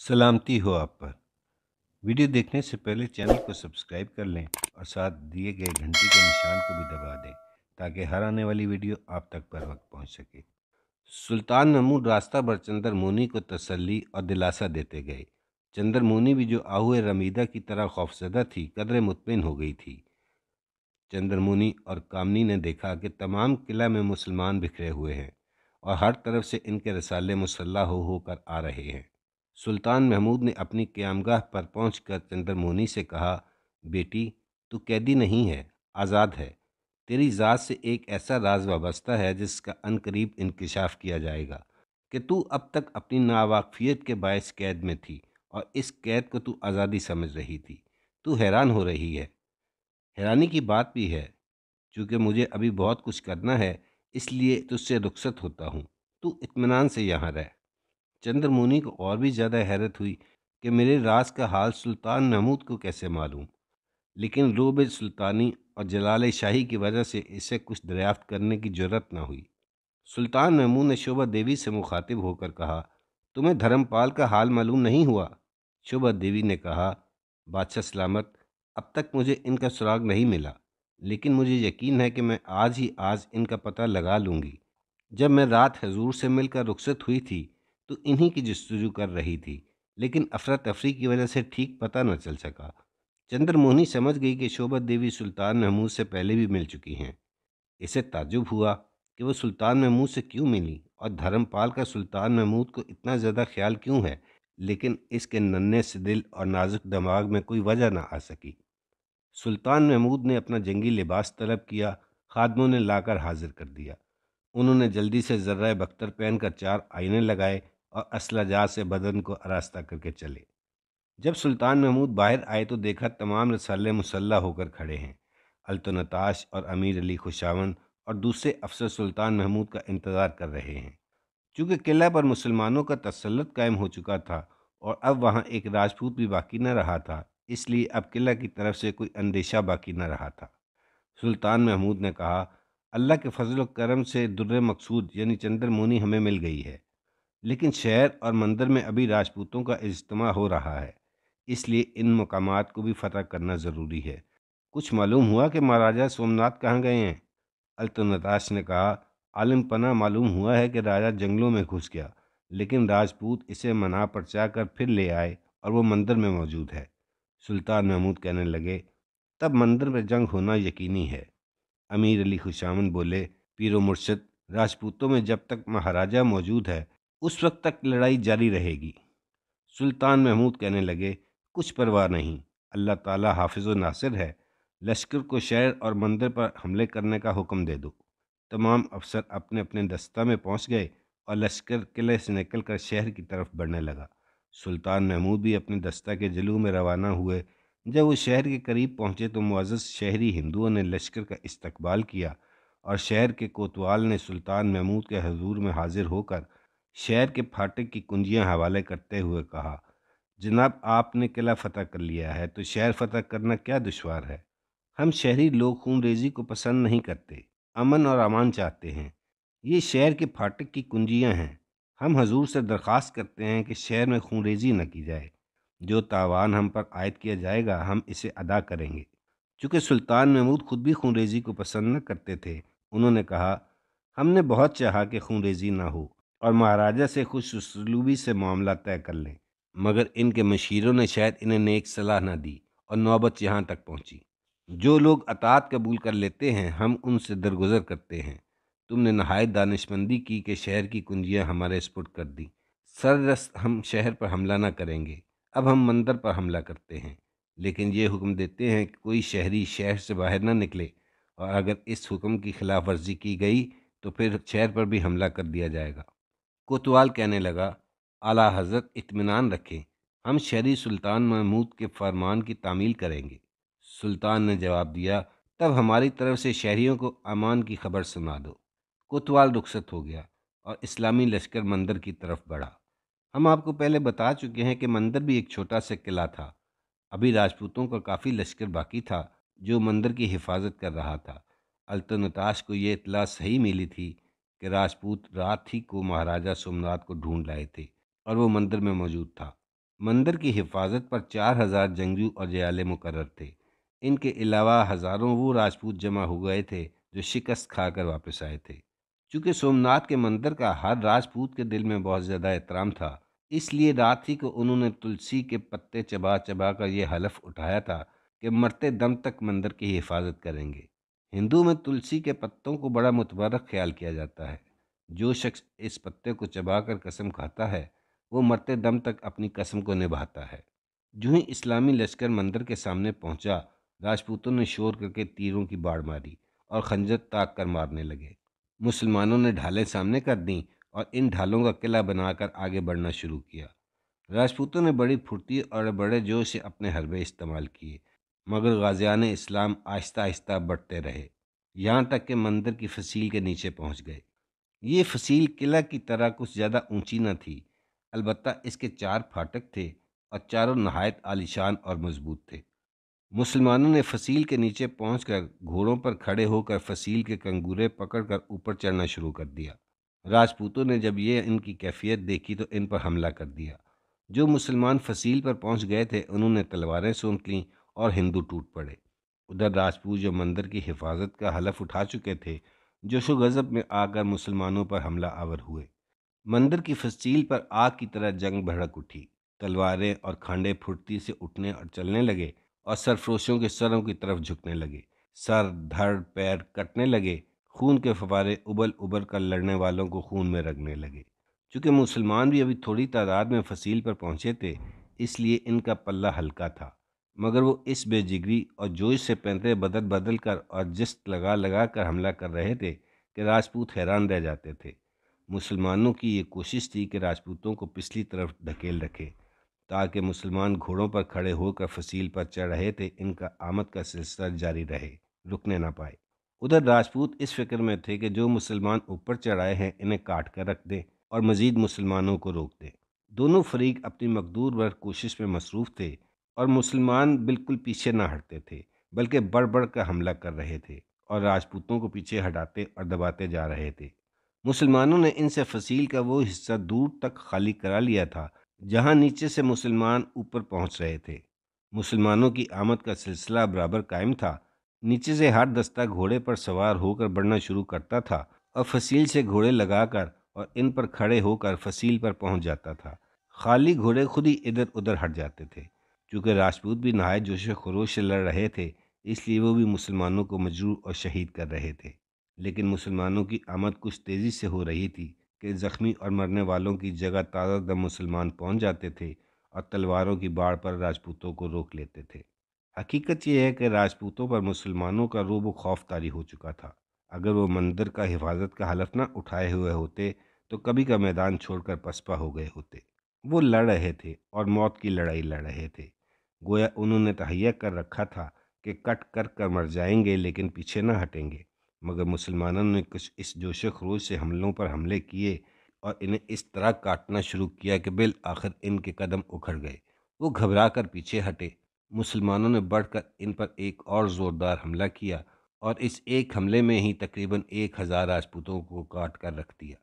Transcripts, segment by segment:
सलामती हो आप पर वीडियो देखने से पहले चैनल को सब्सक्राइब कर लें और साथ दिए गए घंटी के निशान को भी दबा दें ताकि हर आने वाली वीडियो आप तक पर वक्त पहुंच सके सुल्तान महमूद रास्ता पर चंद्र मोनी को तसल्ली और दिलासा देते गए चंद्र मोनी भी जो आहुए रमीदा की तरह खौफजदा थी कदर मुतमिन हो गई थी चंद्र मोनी और कामनी ने देखा कि तमाम किला में मुसलमान बिखरे हुए हैं और हर तरफ से इनके रसाले मुसल्ला हो होकर आ रहे हैं सुल्तान महमूद ने अपनी क्यामगाह पर पहुंचकर चंद्रमोनी से कहा बेटी तू कैदी नहीं है आज़ाद है तेरी ज़ात से एक ऐसा राज वाबस्ता है जिसका अनकरीब इंकशाफ किया जाएगा कि तू अब तक अपनी नावाकफियत के बायस कैद में थी और इस कैद को तू आज़ादी समझ रही थी तू हैरान हो रही है हैरानी की बात भी है चूँकि मुझे अभी बहुत कुछ करना है इसलिए तुझसे रुखसत होता हूँ तू इतमान से यहाँ रह चंद्रमुनि को और भी ज़्यादा हैरत हुई कि मेरे राज का हाल सुल्तान महमूद को कैसे मालूम लेकिन रोब सुल्तानी और जलाल शाही की वजह से इसे कुछ दरियाफ्त करने की जरूरत ना हुई सुल्तान महमूद ने शोभा देवी से मुखातिब होकर कहा तुम्हें धर्मपाल का हाल मालूम नहीं हुआ शोभा देवी ने कहा बादशाह सलामत अब तक मुझे इनका सुराग नहीं मिला लेकिन मुझे यकीन है कि मैं आज ही आज इनका पता लगा लूँगी जब मैं रात हजूर से मिलकर रुखसत हुई थी तो इन्हीं की जस्तजू कर रही थी लेकिन अफरा तफरी की वजह से ठीक पता न चल सका चंद्रमोहनी समझ गई कि शोभा देवी सुल्तान महमूद से पहले भी मिल चुकी हैं इसे ताजुब हुआ कि वो सुल्तान महमूद से क्यों मिली और धर्मपाल का सुल्तान महमूद को इतना ज़्यादा ख्याल क्यों है लेकिन इसके नन्हे से दिल और नाजुक दिमाग में कोई वजह ना आ सकी सुल्तान महमूद ने अपना जंगी लिबास तलब किया खादमों ने लाकर हाजिर कर दिया उन्होंने जल्दी से जर्रा बख्तर पहनकर चार आईने लगाए और असलाजा से बदन को आरास्ता करके चले जब सुल्तान महमूद बाहर आए तो देखा तमाम रसाले मुसल्ला होकर खड़े हैं अल्तनताश और अमीर अली खुशावन और दूसरे अफसर सुल्तान महमूद का इंतज़ार कर रहे हैं चूँकि किला पर मुसलमानों का तसलत कायम हो चुका था और अब वहाँ एक राजपूत भी बाकी न रहा था इसलिए अब किला की तरफ से कोई अंदेशा बाकी न रहा था सुल्तान महमूद ने कहा अल्लाह के फजल करम से दुर्र मकसूद यानी चंद्रमोनी हमें मिल गई है लेकिन शहर और मंदिर में अभी राजपूतों का इज्तम हो रहा है इसलिए इन मकाम को भी फतह करना ज़रूरी है कुछ मालूम हुआ कि महाराजा सोमनाथ कहाँ गए हैं अल्तनताश ने कहा आलम पना मालूम हुआ है कि राजा जंगलों में घुस गया लेकिन राजपूत इसे मना परचा कर फिर ले आए और वो मंदिर में मौजूद है सुल्तान महमूद कहने लगे तब मंदिर में जंग होना यकीनी है अमीर अली खुशामन बोले पीरो मुर्शद राजपूतों में जब तक महाराजा मौजूद है उस वक्त तक लड़ाई जारी रहेगी सुल्तान महमूद कहने लगे कुछ परवाह नहीं अल्लाह ताला हाफिज नासिर है लश्कर को शहर और मंदिर पर हमले करने का हुक्म दे दो तमाम अफसर अपने अपने दस्ता में पहुंच गए और लश्कर किले से निकल कर शहर की तरफ बढ़ने लगा सुल्तान महमूद भी अपने दस्ता के जलू में रवाना हुए जब वो शहर के करीब पहुंचे तो मुआज़ शहरी हिंदुओं ने लश्कर का इस्तकबाल किया और शहर के कोतवाल ने सुल्तान महमूद के हजूर में हाजिर होकर शहर के फाटक की कुंजियां हवाले करते हुए कहा जनाब आपने किला फतह कर लिया है तो शहर फतह करना क्या दुशवार है हम शहरी लोग खून रेजी को पसंद नहीं करते अमन और अमान चाहते हैं ये शहर के फाटक की कुंजियां हैं हम हजूर से दरख्वास्त करते हैं कि शहर में खून रेजी न की जाए जो तावान हम पर आयद किया जाएगा हम इसे अदा करेंगे चूँकि सुल्तान महमूद खुद भी खून रेजी को पसंद न करते थे उन्होंने कहा हमने बहुत चाहा कि खून रेजी ना हो और महाराजा से खुश उसलूबी से मामला तय कर लें मगर इनके मशीरों ने शायद इन्हें नेक सलाह न दी और नौबत यहाँ तक पहुँची जो लोग अतात कबूल कर लेते हैं हम उनसे दरगुजर करते हैं तुमने नहाय दानशमंदी की कि शहर की कुंजियाँ हमारे स्पुट कर दी सररस हम शहर पर हमला न करेंगे अब हम मंदिर पर हमला करते हैं लेकिन ये हुक्म देते हैं कि कोई शहरी शहर से बाहर ना निकले और अगर इस हुक्म की खिलाफ वर्जी की गई तो फिर शहर पर भी हमला कर दिया जाएगा कोतवाल कहने लगा आला हजरत इतमान रखें हम शहरी सुल्तान महमूद के फरमान की तामील करेंगे सुल्तान ने जवाब दिया तब हमारी तरफ से शहरीों को अमान की खबर सुना दो कोतवाल रुखसत हो गया और इस्लामी लश्कर मंदिर की तरफ बढ़ा हम आपको पहले बता चुके हैं कि मंदिर भी एक छोटा सा किला था अभी राजपूतों का काफ़ी लश्कर बाकी था जो मंदिर की हिफाजत कर रहा था अल्तनताश को ये इतला सही मिली थी कि राजपूत रात ही को महाराजा सोमनाथ को ढूंढ लाए थे और वो मंदिर में मौजूद था मंदिर की हिफाजत पर चार हज़ार जंगजू और जयाले मुकर थे इनके अलावा हज़ारों वो राजपूत जमा हो गए थे जो शिकस्त खाकर वापस आए थे चूँकि सोमनाथ के मंदिर का हर राजपूत के दिल में बहुत ज़्यादा एहतराम था इसलिए रात ही को उन्होंने तुलसी के पत्ते चबा चबा कर यह हलफ उठाया था कि मरते दम तक मंदिर की हिफाजत करेंगे हिंदू में तुलसी के पत्तों को बड़ा मुतबरक ख्याल किया जाता है जो शख्स इस पत्ते को चबाकर कसम खाता है वो मरते दम तक अपनी कसम को निभाता है जो ही इस्लामी लश्कर मंदिर के सामने पहुंचा राजपूतों ने शोर करके तीरों की बाढ़ मारी और खंजर ताक कर मारने लगे मुसलमानों ने ढालें सामने कर दी और इन ढालों का किला बनाकर आगे बढ़ना शुरू किया राजपूतों ने बड़ी फुर्ती और बड़े जोश से अपने हरबे इस्तेमाल किए मगर गाजियान इस्लाम आहिस्ता आहिस्ता बढ़ते रहे यहाँ तक कि मंदिर की फसील के नीचे पहुँच गए ये फसील किला की तरह कुछ ज़्यादा ऊंची न थी अलबत् इसके चार फाटक थे और चारों नहायत आलिशान और मजबूत थे मुसलमानों ने फसील के नीचे पहुँच कर घोड़ों पर खड़े होकर फसील के कंगूरे पकड़ कर ऊपर चढ़ना शुरू कर दिया राजपूतों ने जब ये इनकी कैफियत देखी तो इन पर हमला कर दिया जो मुसलमान फसील पर पहुँच गए थे उन्होंने तलवारें सूंघ लीं और हिंदू टूट पड़े उधर राजपूत जो मंदिर की हिफाजत का हलफ उठा चुके थे जोशो गज़ब में आकर मुसलमानों पर हमला आवर हुए मंदिर की फसील पर आग की तरह जंग भड़क उठी तलवारें और खांडे फुर्ती से उठने और चलने लगे और सरफरोशों के सरों की तरफ झुकने लगे सर धड़ पैर कटने लगे खून के फवारे उबल उबल कर लड़ने वालों को खून में रगने लगे चूँकि मुसलमान भी अभी थोड़ी तादाद में फसील पर पहुँचे थे इसलिए इनका पल्ला हल्का था मगर वो इस बेजिगरी और जोश से पैंतरे बदल बदल कर और जिस्त लगा लगा कर हमला कर रहे थे कि राजपूत हैरान रह जाते थे मुसलमानों की ये कोशिश थी कि राजपूतों को पिछली तरफ ढकेल रखे ताकि मुसलमान घोड़ों पर खड़े होकर फसील पर चढ़ रहे थे इनका आमद का सिलसिला जारी रहे रुकने ना पाए उधर राजपूत इस फिक्र में थे कि जो मुसलमान ऊपर चढ़ाए हैं इन्हें काट कर रख दें और मज़ीद मुसलमानों को रोक दें दोनों फरीक अपनी मकदूर वर कोशिश में मसरूफ़ थे और मुसलमान बिल्कुल पीछे ना हटते थे बल्कि बढ़ बढ़ कर हमला कर रहे थे और राजपूतों को पीछे हटाते और दबाते जा रहे थे मुसलमानों ने इनसे फसील का वो हिस्सा दूर तक खाली करा लिया था जहां नीचे से मुसलमान ऊपर पहुंच रहे थे मुसलमानों की आमद का सिलसिला बराबर कायम था नीचे से हर दस्ता घोड़े पर सवार होकर बढ़ना शुरू करता था और फसील से घोड़े लगाकर और इन पर खड़े होकर फसील पर पहुंच जाता था खाली घोड़े खुद ही इधर उधर हट जाते थे चूँकि राजपूत भी नहाय जोश खरोश से लड़ रहे थे इसलिए वो भी मुसलमानों को मजरूर और शहीद कर रहे थे लेकिन मुसलमानों की आमद कुछ तेज़ी से हो रही थी कि ज़ख्मी और मरने वालों की जगह ताज़ा दम मुसलमान पहुंच जाते थे और तलवारों की बाढ़ पर राजपूतों को रोक लेते थे हकीकत यह है कि राजपूतों पर मुसलमानों का रोब खौफ तारी हो चुका था अगर वो मंदिर का हिफाजत का हलफ ना उठाए हुए होते तो कभी का मैदान छोड़कर पसपा हो गए होते वो लड़ रहे थे और मौत की लड़ाई लड़ रहे थे गोया उन्होंने तहैया तो कर रखा था कि कट कर कर मर जाएंगे लेकिन पीछे न हटेंगे मगर मुसलमानों ने कुछ इस जोश खरोज से हमलों पर हमले किए और इन्हें इस तरह काटना शुरू किया कि बिल आखिर इनके कदम उखड़ गए वो घबरा कर पीछे हटे मुसलमानों ने बढ़कर इन पर एक और ज़ोरदार हमला किया और इस एक हमले में ही तकरीबन एक हज़ार राजपूतों को काट कर रख दिया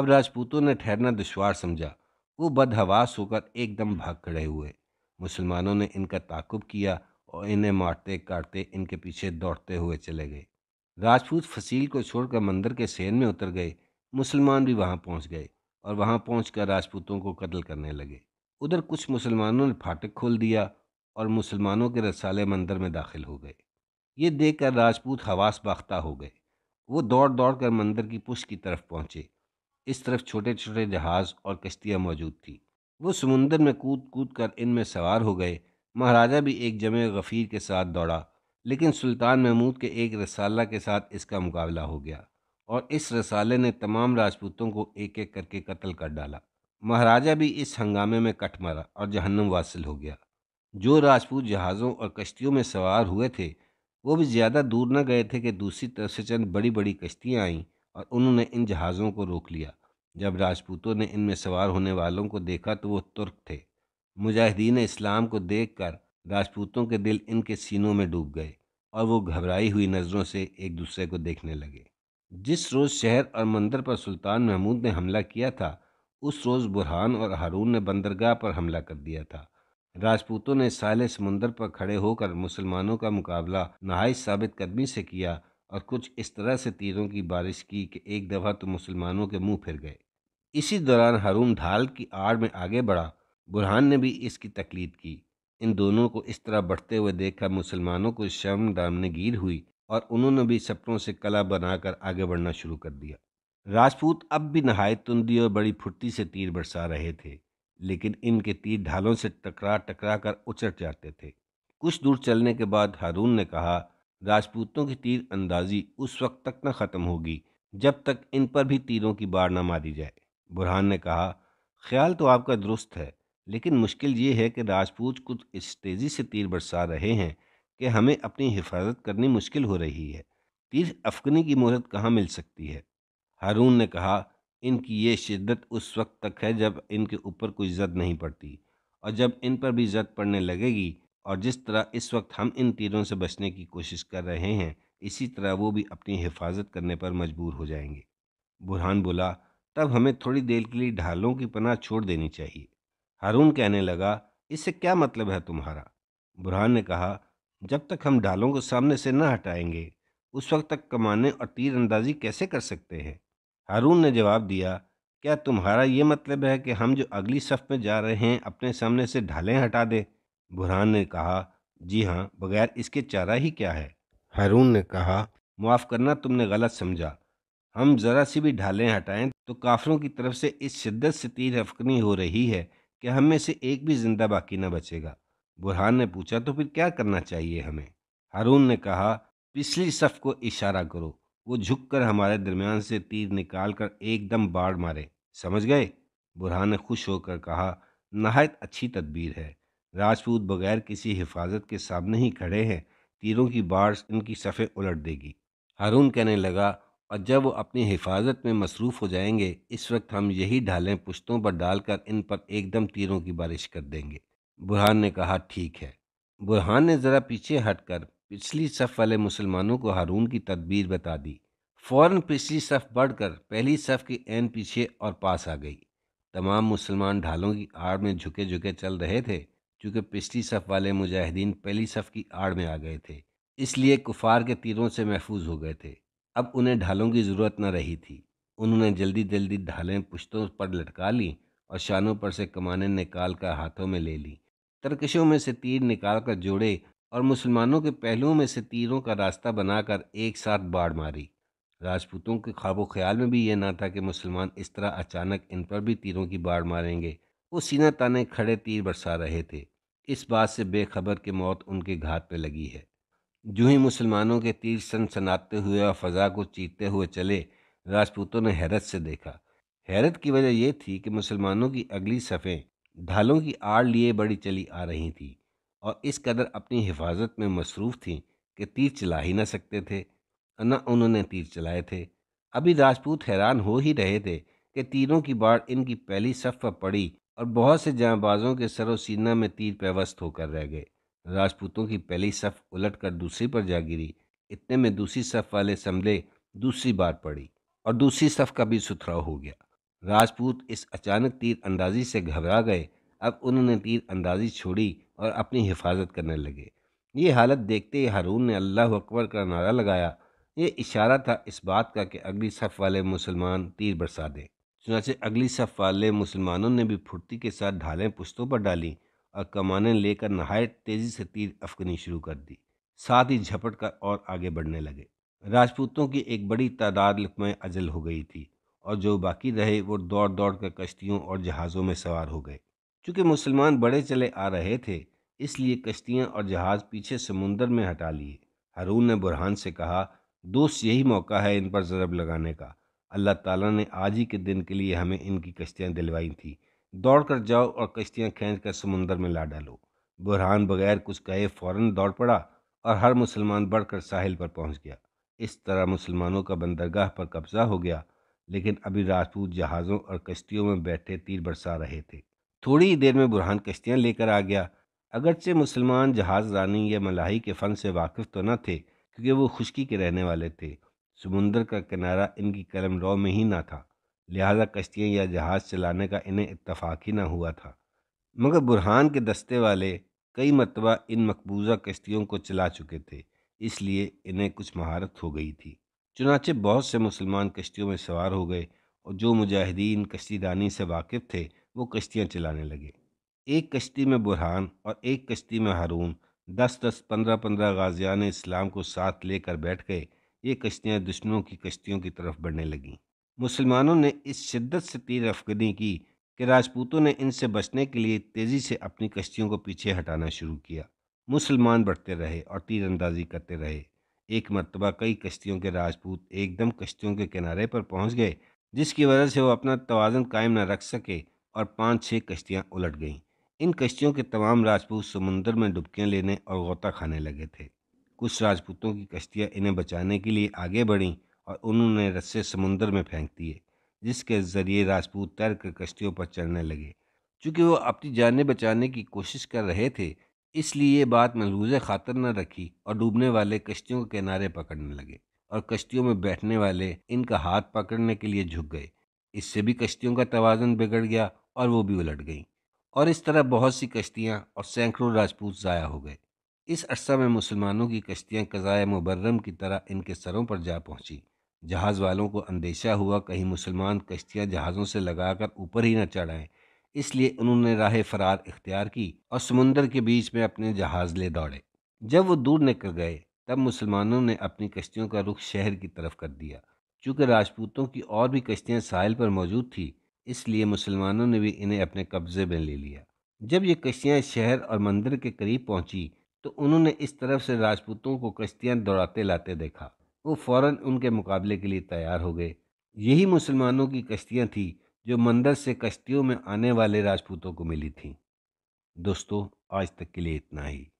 अब राजपूतों ने ठहरना दुशवार समझा वो बदहवास होकर एकदम भाग खड़े हुए मुसलमानों ने इनका ताकुब किया और इन्हें मारते काटते इनके पीछे दौड़ते हुए चले गए राजपूत फसील को छोड़कर मंदिर के सेन में उतर गए मुसलमान भी वहाँ पहुँच गए और वहाँ पहुँच राजपूतों को कत्ल करने लगे उधर कुछ मुसलमानों ने फाटक खोल दिया और मुसलमानों के रसाले मंदिर में दाखिल हो गए ये देखकर राजपूत हवास बाख्ता हो गए वो दौड़ दौड़ कर मंदिर की पुष्ट की तरफ पहुँचे इस तरफ छोटे छोटे जहाज़ और कश्तियाँ मौजूद थीं वो समुंदर में कूद कूद कर इनमें सवार हो गए महाराजा भी एक जमे गफ़ीर के साथ दौड़ा लेकिन सुल्तान महमूद के एक रसाला के साथ इसका मुकाबला हो गया और इस रसाले ने तमाम राजपूतों को एक एक करके कत्ल कर डाला महाराजा भी इस हंगामे में कट मारा और जहन्नम वासिल हो गया जो राजपूत जहाज़ों और कश्तियों में सवार हुए थे वो भी ज़्यादा दूर न गए थे कि दूसरी तरफ से चंद बड़ी बड़ी कश्तियाँ आईं और उन्होंने इन जहाज़ों को रोक लिया जब राजपूतों ने इनमें सवार होने वालों को देखा तो वो तुर्क थे मुजाहिदीन इस्लाम को देखकर राजपूतों के दिल इनके सीनों में डूब गए और वो घबराई हुई नज़रों से एक दूसरे को देखने लगे जिस रोज़ शहर और मंदिर पर सुल्तान महमूद ने हमला किया था उस रोज़ बुरहान और हारून ने बंदरगाह पर हमला कर दिया था राजपूतों ने साले समंदर पर खड़े होकर मुसलमानों का मुकाबला नहाय साबित कदमी से किया और कुछ इस तरह से तीरों की बारिश की कि एक दफ़ा तो मुसलमानों के मुंह फिर गए इसी दौरान हारून ढाल की आड़ में आगे बढ़ा बुरहान ने भी इसकी तकलीद की इन दोनों को इस तरह बढ़ते हुए देखकर मुसलमानों को शर्म दामने गिर हुई और उन्होंने भी सपनों से कला बनाकर आगे बढ़ना शुरू कर दिया राजपूत अब भी नहाय तुंदी और बड़ी फुर्ती से तीर बरसा रहे थे लेकिन इनके तीर ढालों से टकरा टकरा कर उचट जाते थे कुछ दूर चलने के बाद हारून ने कहा राजपूतों की तीर अंदाजी उस वक्त तक न ख़त्म होगी जब तक इन पर भी तीरों की बाढ़ न मारी जाए बुरहान ने कहा ख्याल तो आपका दुरुस्त है लेकिन मुश्किल ये है कि राजपूत कुछ इस तेज़ी से तीर बरसा रहे हैं कि हमें अपनी हिफाजत करनी मुश्किल हो रही है तीर अफगनी की मोहरत कहाँ मिल सकती है हारून ने कहा इनकी ये शिद्दत उस वक्त तक है जब इनके ऊपर कोई जद नहीं पड़ती और जब इन पर भी जद पड़ने लगेगी और जिस तरह इस वक्त हम इन तीरों से बचने की कोशिश कर रहे हैं इसी तरह वो भी अपनी हिफाजत करने पर मजबूर हो जाएंगे बुरहान बोला तब हमें थोड़ी देर के लिए ढालों की पनाह छोड़ देनी चाहिए हारून कहने लगा इससे क्या मतलब है तुम्हारा बुरहान ने कहा जब तक हम ढालों को सामने से न हटाएंगे उस वक्त तक कमाने और तीरंदाजी कैसे कर सकते हैं हारून ने जवाब दिया क्या तुम्हारा ये मतलब है कि हम जो अगली सफ़ में जा रहे हैं अपने सामने से ढालें हटा दें बुरहान ने कहा जी हाँ बगैर इसके चारा ही क्या है हारून ने कहा माफ़ करना तुमने गलत समझा हम ज़रा सी भी ढालें हटाएं तो काफरों की तरफ से इस शिद्दत से तीर हफकनी हो रही है कि हम में से एक भी जिंदा बाकी न बचेगा बुरहान ने पूछा तो फिर क्या करना चाहिए हमें हारून ने कहा पिछली सफ को इशारा करो वो झुककर हमारे दरमियान से तीर निकाल कर एकदम बाढ़ मारे समझ गए बुरहान ने खुश होकर कहा नहायत अच्छी तदबीर है राजपूत बगैर किसी हिफाजत के सामने ही खड़े हैं तीरों की बाढ़ इनकी सफ़े उलट देगी हारून कहने लगा और जब वो अपनी हिफाजत में मसरूफ़ हो जाएंगे इस वक्त हम यही ढालें पुश्तों पर डालकर इन पर एकदम तीरों की बारिश कर देंगे बुरहान ने कहा ठीक है बुरहान ने ज़रा पीछे हटकर पिछली सफ़ वाले मुसलमानों को हारून की तदबीर बता दी फ़ौर पिछली सफ़ बढ़कर पहली सफ़ के एन पीछे और पास आ गई तमाम मुसलमान ढालों की आड़ में झुके झुके चल रहे थे क्योंकि पिछली सफ़ वाले मुजाहिदीन पहली सफ़ की आड़ में आ गए थे इसलिए कुफार के तीरों से महफूज हो गए थे अब उन्हें ढालों की ज़रूरत न रही थी उन्होंने जल्दी जल्दी ढालें पुश्तों पर लटका ली और शानों पर से कमाने निकाल कर हाथों में ले ली तरकशों में से तीर निकाल कर जोड़े और मुसलमानों के पहलुओं में से तीरों का रास्ता बनाकर एक साथ बाढ़ मारी राजपूतों के ख्वाबों ख्याल में भी यह ना था कि मुसलमान इस तरह अचानक इन पर भी तीरों की बाढ़ मारेंगे वो सीना ताने खड़े तीर बरसा रहे थे इस बात से बेखबर की मौत उनके घात पर लगी है जो ही मुसलमानों के तीर सन सनाते हुए और फजा को चीतते हुए चले राजपूतों ने हैरत से देखा हैरत की वजह यह थी कि मुसलमानों की अगली सफ़ें ढालों की आड़ लिए बड़ी चली आ रही थी और इस कदर अपनी हिफाजत में मसरूफ़ थीं कि तीर चला ही ना सकते थे न उन्होंने तीर चलाए थे अभी राजपूत हैरान हो ही रहे थे कि तीरों की बाढ़ इनकी पहली सफ पर पड़ी और बहुत से जाँबाजों के सरोसीना में तीर पेवस्त होकर रह गए राजपूतों की पहली सफ़ उलट कर दूसरी पर जा गिरी इतने में दूसरी सफ़ वाले संभले दूसरी बार पड़ी और दूसरी सफ़ का भी सुथराव हो गया राजपूत इस अचानक तीर अंदाजी से घबरा गए अब उन्होंने तीर अंदाजी छोड़ी और अपनी हिफाजत करने लगे ये हालत देखते ही हारून ने अल्लाह अकबर का नारा लगाया ये इशारा था इस बात का कि अगली सफ़ वाले मुसलमान तीर बरसा दें चुनाचे अगली सफ़ वाले मुसलमानों ने भी फुर्ती के साथ ढालें पुश्तों पर डाली और कमाने लेकर नहाय तेजी से तीर अफगनी शुरू कर दी साथ ही झपट कर और आगे बढ़ने लगे राजपूतों की एक बड़ी तादाद में अजल हो गई थी और जो बाकी रहे वो दौड़ दौड़ कर कश्तियों और जहाज़ों में सवार हो गए चूँकि मुसलमान बड़े चले आ रहे थे इसलिए कश्तियाँ और जहाज़ पीछे समुंदर में हटा लिए हरून ने बुरहान से कहा दोस्त यही मौका है इन पर ज़रब लगाने का अल्लाह ताला ने आज ही के दिन के लिए हमें इनकी कश्तियाँ दिलवाई थी दौड़ कर जाओ और कश्तियाँ खींच कर समुंदर में ला डालो बुरहान बगैर कुछ कहे फौरन दौड़ पड़ा और हर मुसलमान बढ़कर साहिल पर पहुंच गया इस तरह मुसलमानों का बंदरगाह पर कब्जा हो गया लेकिन अभी राजपूत जहाज़ों और कश्तियों में बैठे तीर बरसा रहे थे थोड़ी ही देर में बुरहान कश्तियाँ लेकर आ गया अगरचे मुसलमान जहाज रानी या मलाही के फन से वाकिफ़ तो न थे क्योंकि वो खुशकी के रहने वाले थे समुंदर का किनारा इनकी कलम रो में ही ना था लिहाजा कश्तियाँ या जहाज़ चलाने का इन्हें इतफाक़ ही ना हुआ था मगर बुरहान के दस्ते वाले कई मरतबा इन मकबूजा कश्तियों को चला चुके थे इसलिए इन्हें कुछ महारत हो गई थी चुनाचे बहुत से मुसलमान कश्तियों में सवार हो गए और जो मुजाहिदीन कश्तीदानी से वाकिफ़ थे वो कश्तियाँ चलाने लगे एक कश्ती में बुरहान और एक कश्ती में हारून दस दस पंद्रह पंद्रह गाजियान इस्लाम को साथ लेकर बैठ गए ये कश्तियाँ दुश्मनों की कश्तियों की तरफ बढ़ने लगीं मुसलमानों ने इस शिद्दत से तीर अफगनी की कि राजपूतों ने इनसे बचने के लिए तेज़ी से अपनी कश्तियों को पीछे हटाना शुरू किया मुसलमान बढ़ते रहे और तीरंदाजी करते रहे एक मरतबा कई कश्तियों के राजपूत एकदम कश्तियों के किनारे पर पहुंच गए जिसकी वजह से वो अपना तोज़न कायम न रख सके और पाँच छः कश्तियाँ उलट गईं इन कश्तियों के तमाम राजपूत समुंदर में डुबकियाँ लेने और गोता खाने लगे थे कुछ राजपूतों की कश्तियाँ इन्हें बचाने के लिए आगे बढ़ीं और उन्होंने रस्से समुंदर में फेंक दिए जिसके ज़रिए राजपूत तैर कर कश्तियों पर चढ़ने लगे चूँकि वो अपनी जानें बचाने की कोशिश कर रहे थे इसलिए ये बात मलबूज खातर न रखी और डूबने वाले कश्तियों के किनारे पकड़ने लगे और कश्तियों में बैठने वाले इनका हाथ पकड़ने के लिए झुक गए इससे भी कश्तियों का तोज़न बिगड़ गया और वो भी उलट गईं और इस तरह बहुत सी कश्तियाँ और सैकड़ों राजपूत ज़ाया हो गए इस अरसा में मुसलमानों की कश्तियाँ कज़ाय मुबर्रम की तरह इनके सरों पर जा पहुँची जहाज़ वालों को अंदेशा हुआ कहीं मुसलमान कश्तियाँ जहाज़ों से लगाकर ऊपर ही न चढ़ाएं इसलिए उन्होंने राह फरार इख्तियार की और समुंदर के बीच में अपने जहाज़ ले दौड़े जब वो दूर निकल गए तब मुसलमानों ने अपनी कश्तियों का रुख शहर की तरफ कर दिया चूँकि राजपूतों की और भी कश्तियाँ साहिल पर मौजूद थी इसलिए मुसलमानों ने भी इन्हें अपने कब्ज़े में ले लिया जब ये कश्तियाँ शहर और मंदिर के करीब पहुँची तो उन्होंने इस तरफ से राजपूतों को कश्तियाँ दौड़ाते लाते देखा वो फ़ौर उनके मुकाबले के लिए तैयार हो गए यही मुसलमानों की कश्तियाँ थीं जो मंदिर से कश्तियों में आने वाले राजपूतों को मिली थीं दोस्तों आज तक के लिए इतना ही